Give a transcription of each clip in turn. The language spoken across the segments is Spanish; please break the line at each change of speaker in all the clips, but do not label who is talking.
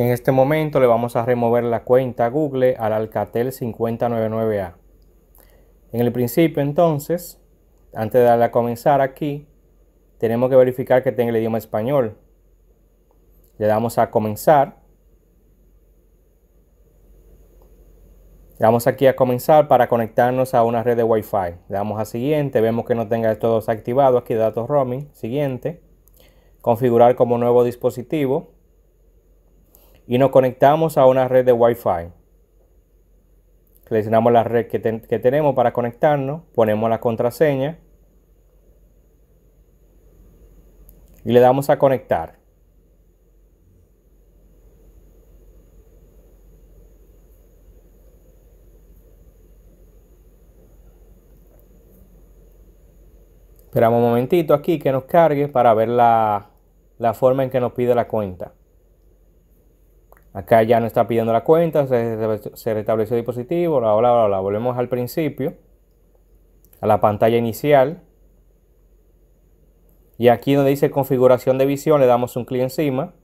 En este momento le vamos a remover la cuenta Google al Alcatel 5099A. En el principio entonces, antes de darle a comenzar aquí, tenemos que verificar que tenga el idioma español. Le damos a comenzar. Le damos aquí a comenzar para conectarnos a una red de Wi-Fi. Le damos a siguiente, vemos que no tenga todos desactivado aquí datos roaming. Siguiente. Configurar como nuevo dispositivo y nos conectamos a una red de Wi-Fi. Seleccionamos la red que, tenemos para conectarnos, ponemos la contraseña y le damos a conectar. Esperamos un momentito aquí que nos cargue para ver la forma en que nos pide la cuenta. Acá ya no está pidiendo la cuenta, se, restableció el dispositivo, bla, bla, bla, Volvemos al principio, a la pantalla inicial. Y aquí donde dice configuración de visión, le damos un clic encima.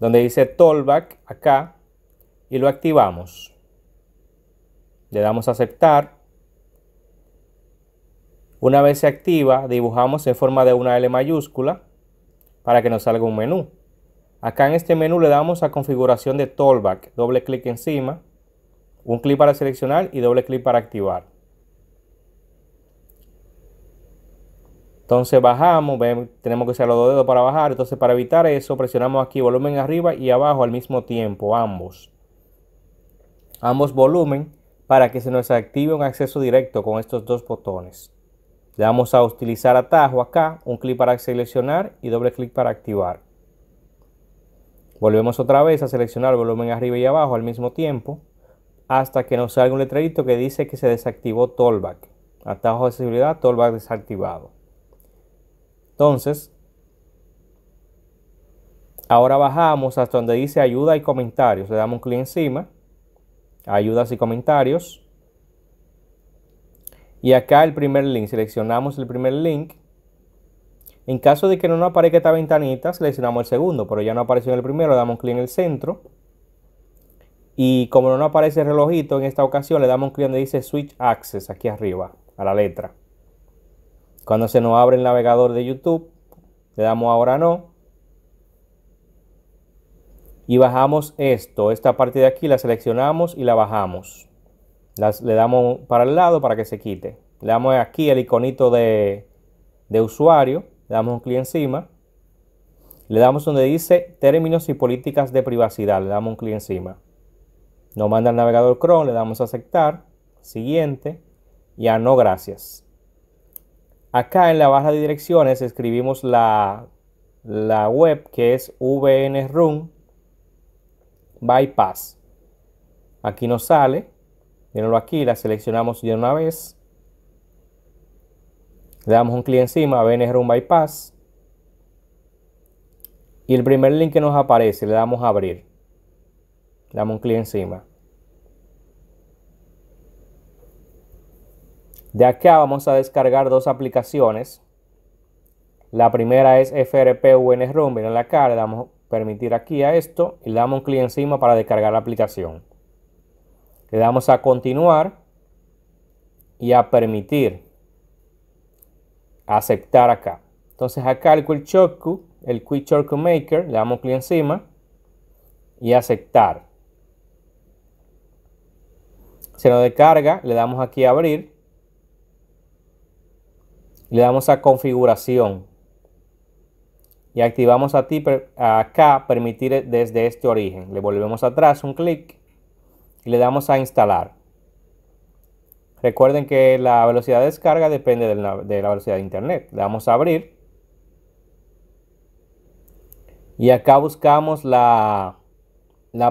Donde dice Tollback, acá, y lo activamos. Le damos a aceptar. Una vez se activa, dibujamos en forma de una L mayúscula para que nos salga un menú. Acá en este menú le damos a configuración de Tallback. doble clic encima, un clic para seleccionar y doble clic para activar. Entonces bajamos, tenemos que usar los dos dedos para bajar, entonces para evitar eso presionamos aquí volumen arriba y abajo al mismo tiempo, ambos. Ambos volumen para que se nos active un acceso directo con estos dos botones. Le damos a utilizar atajo acá, un clic para seleccionar y doble clic para activar. Volvemos otra vez a seleccionar volumen arriba y abajo al mismo tiempo hasta que nos salga un letrerito que dice que se desactivó Tollback. Atajo de accesibilidad, Tollback desactivado. Entonces, ahora bajamos hasta donde dice ayuda y comentarios. Le damos un clic encima, ayudas y comentarios. Y acá el primer link, seleccionamos el primer link en caso de que no nos aparezca esta ventanita, seleccionamos el segundo, pero ya no apareció en el primero, le damos clic en el centro. Y como no nos aparece el relojito, en esta ocasión le damos un clic donde dice Switch Access, aquí arriba, a la letra. Cuando se nos abre el navegador de YouTube, le damos ahora no. Y bajamos esto, esta parte de aquí la seleccionamos y la bajamos. le damos para el lado para que se quite. Le damos aquí el iconito de usuario le damos un clic encima, le damos donde dice términos y políticas de privacidad, le damos un clic encima. Nos manda el navegador Chrome, le damos a aceptar, siguiente ya no gracias. Acá en la barra de direcciones escribimos la, web que es vnroom bypass. Aquí nos sale, mírenlo aquí, la seleccionamos de una vez le damos un clic encima, BNS un bypass. Y el primer link que nos aparece, le damos a abrir. Le damos un clic encima. De acá vamos a descargar dos aplicaciones. La primera es FRP Room. Miren la cara, le damos permitir aquí a esto y le damos un clic encima para descargar la aplicación. Le damos a continuar y a permitir aceptar acá. Entonces acá el quick el quick maker, le damos clic encima y aceptar. Se nos descarga, le damos aquí a abrir. Le damos a configuración. Y activamos a acá permitir desde este origen. Le volvemos atrás un clic y le damos a instalar. Recuerden que la velocidad de descarga depende de la, velocidad de internet. Le damos a abrir. Y acá buscamos la,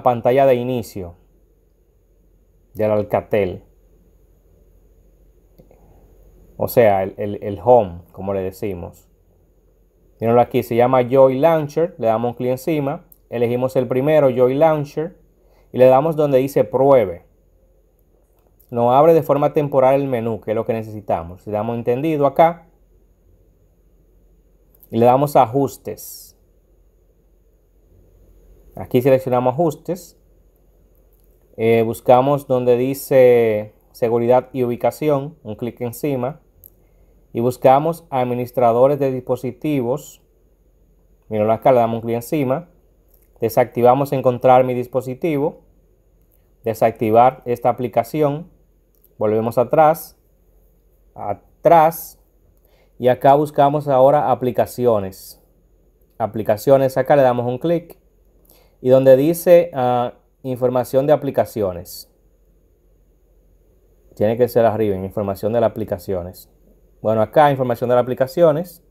pantalla de inicio del Alcatel. O sea, el, home, como le decimos. Mirenlo aquí, se llama Joy Launcher. Le damos un clic encima. Elegimos el primero, Joy Launcher. Y le damos donde dice pruebe nos abre de forma temporal el menú, que es lo que necesitamos. Le damos entendido acá y le damos ajustes. Aquí seleccionamos ajustes. Eh, buscamos donde dice seguridad y ubicación, un clic encima. Y buscamos administradores de dispositivos. Miren acá, le damos un clic encima. Desactivamos encontrar mi dispositivo. Desactivar esta aplicación Volvemos atrás, atrás, y acá buscamos ahora aplicaciones. Aplicaciones, acá le damos un clic, y donde dice ah, información de aplicaciones. Tiene que ser arriba, información de las aplicaciones. Bueno, acá información de las aplicaciones.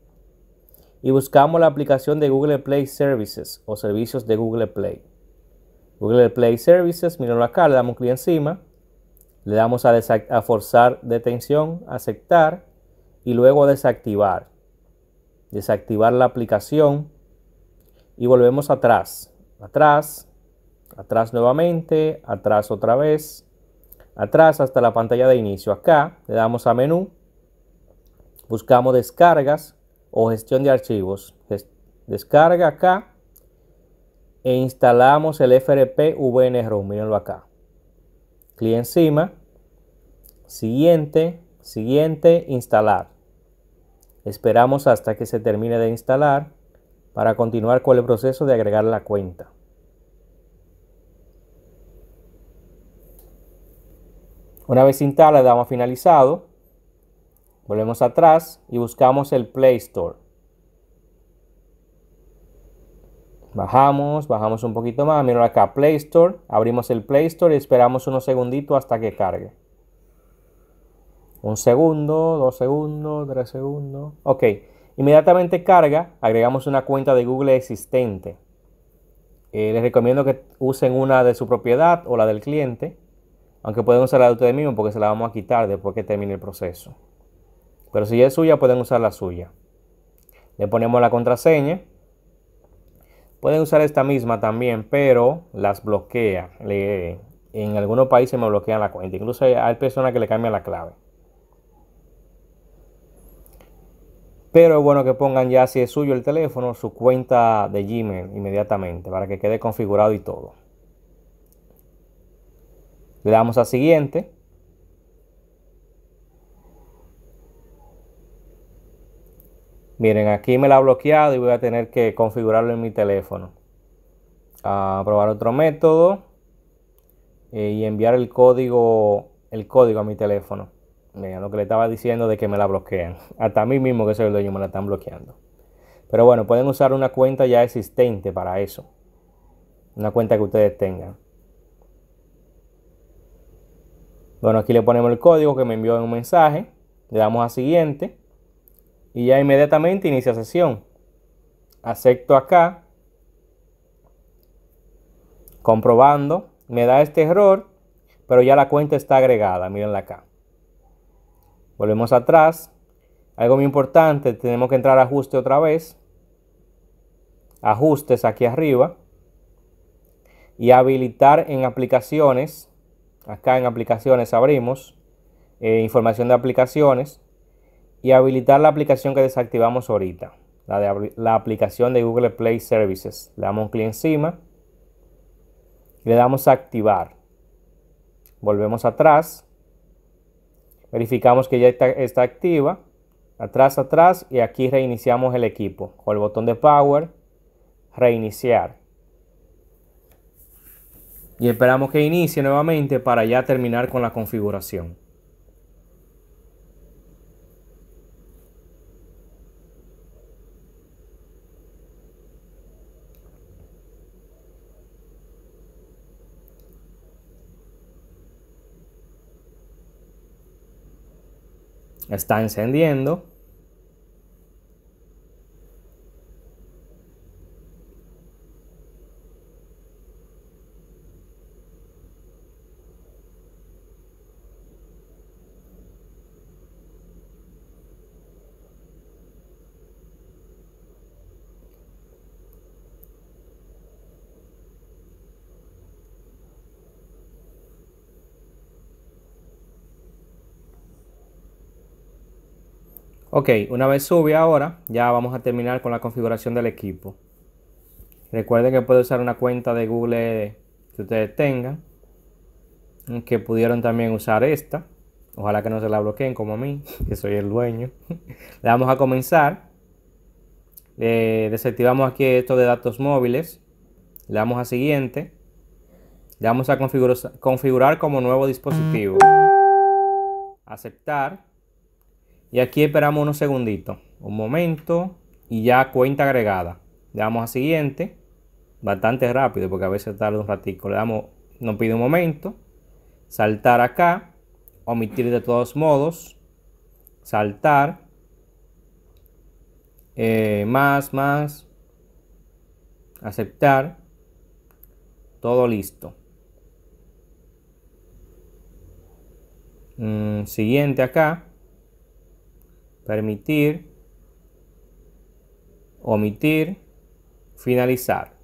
Y buscamos la aplicación de Google Play Services o servicios de Google Play. Google Play Services, mirenlo acá, le damos clic encima le damos a, forzar detención, aceptar y luego desactivar. Desactivar la aplicación y volvemos atrás, atrás, atrás nuevamente, atrás otra vez, atrás hasta la pantalla de inicio. Acá le damos a menú, buscamos descargas o gestión de archivos. Descarga acá e instalamos el FRP VN mírenlo acá clic encima, siguiente, siguiente, instalar. Esperamos hasta que se termine de instalar para continuar con el proceso de agregar la cuenta. Una vez instalada, damos finalizado, volvemos atrás y buscamos el Play Store. Bajamos, bajamos un poquito más. Miren acá, Play Store. Abrimos el Play Store y esperamos unos segunditos hasta que cargue. Un segundo, dos segundos, tres segundos. Ok, inmediatamente carga, agregamos una cuenta de Google existente. Eh, les recomiendo que usen una de su propiedad o la del cliente, aunque pueden usar la de ustedes mismos porque se la vamos a quitar después que termine el proceso. Pero si es suya, pueden usar la suya. Le ponemos la contraseña. Pueden usar esta misma también, pero las bloquea. en algunos países me bloquean la cuenta. Incluso hay, hay personas que le cambian la clave. Pero es bueno que pongan ya si es suyo el teléfono, su cuenta de Gmail inmediatamente para que quede configurado y todo. Le damos a siguiente. Miren, aquí me la ha bloqueado y voy a tener que configurarlo en mi teléfono. A probar otro método eh, y enviar el código, el código a mi teléfono. Miren, lo que le estaba diciendo de que me la bloquean. Hasta a mí mismo que soy el dueño me la están bloqueando. Pero bueno, pueden usar una cuenta ya existente para eso. Una cuenta que ustedes tengan. Bueno, aquí le ponemos el código que me envió en un mensaje. Le damos a siguiente y ya inmediatamente inicia sesión. Acepto acá, comprobando, me da este error, pero ya la cuenta está agregada, mírenla acá. Volvemos atrás, algo muy importante, tenemos que entrar a ajuste otra vez, ajustes aquí arriba y habilitar en aplicaciones, acá en aplicaciones abrimos, eh, información de aplicaciones, y habilitar la aplicación que desactivamos ahorita, la, de, la aplicación de Google Play Services. Le damos un clic encima, y le damos a activar. Volvemos atrás, verificamos que ya está activa, atrás, atrás y aquí reiniciamos el equipo con el botón de Power, reiniciar. Y esperamos que inicie nuevamente para ya terminar con la configuración. está encendiendo Ok, una vez sube ahora, ya vamos a terminar con la configuración del equipo. Recuerden que puede usar una cuenta de Google que ustedes tengan. Que pudieron también usar esta. Ojalá que no se la bloqueen como a mí, que soy el dueño. Le vamos a comenzar. Eh, desactivamos aquí esto de datos móviles. Le damos a siguiente. Le vamos a configurar como nuevo dispositivo. Aceptar. Y aquí esperamos unos segunditos. Un momento. Y ya cuenta agregada. Le damos a siguiente. Bastante rápido porque a veces tarda un ratico. Le damos, nos pide un momento. Saltar acá. Omitir de todos modos. Saltar. Eh, más, más. Aceptar. Todo listo. Mm, siguiente acá permitir, omitir, finalizar.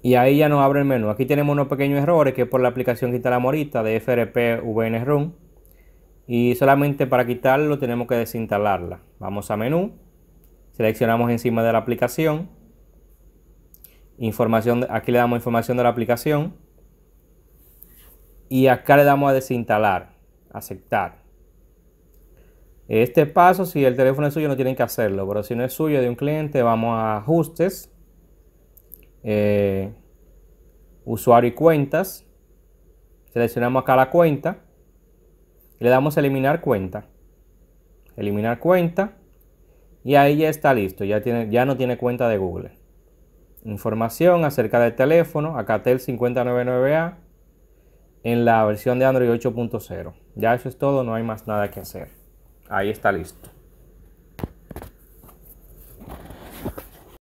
Y ahí ya nos abre el menú. Aquí tenemos unos pequeños errores que es por la aplicación quita la morita de FRP VN Room. Y solamente para quitarlo tenemos que desinstalarla. Vamos a menú, seleccionamos encima de la aplicación. Información, aquí le damos información de la aplicación. Y acá le damos a desinstalar aceptar. Este paso, si el teléfono es suyo, no tienen que hacerlo, pero si no es suyo de un cliente, vamos a ajustes, eh, usuario y cuentas, seleccionamos acá la cuenta le damos a eliminar cuenta, eliminar cuenta y ahí ya está listo, ya, tiene, ya no tiene cuenta de Google. Información acerca del teléfono, Acatel 599 a en la versión de Android 8.0. Ya eso es todo, no hay más nada que hacer. Ahí está listo.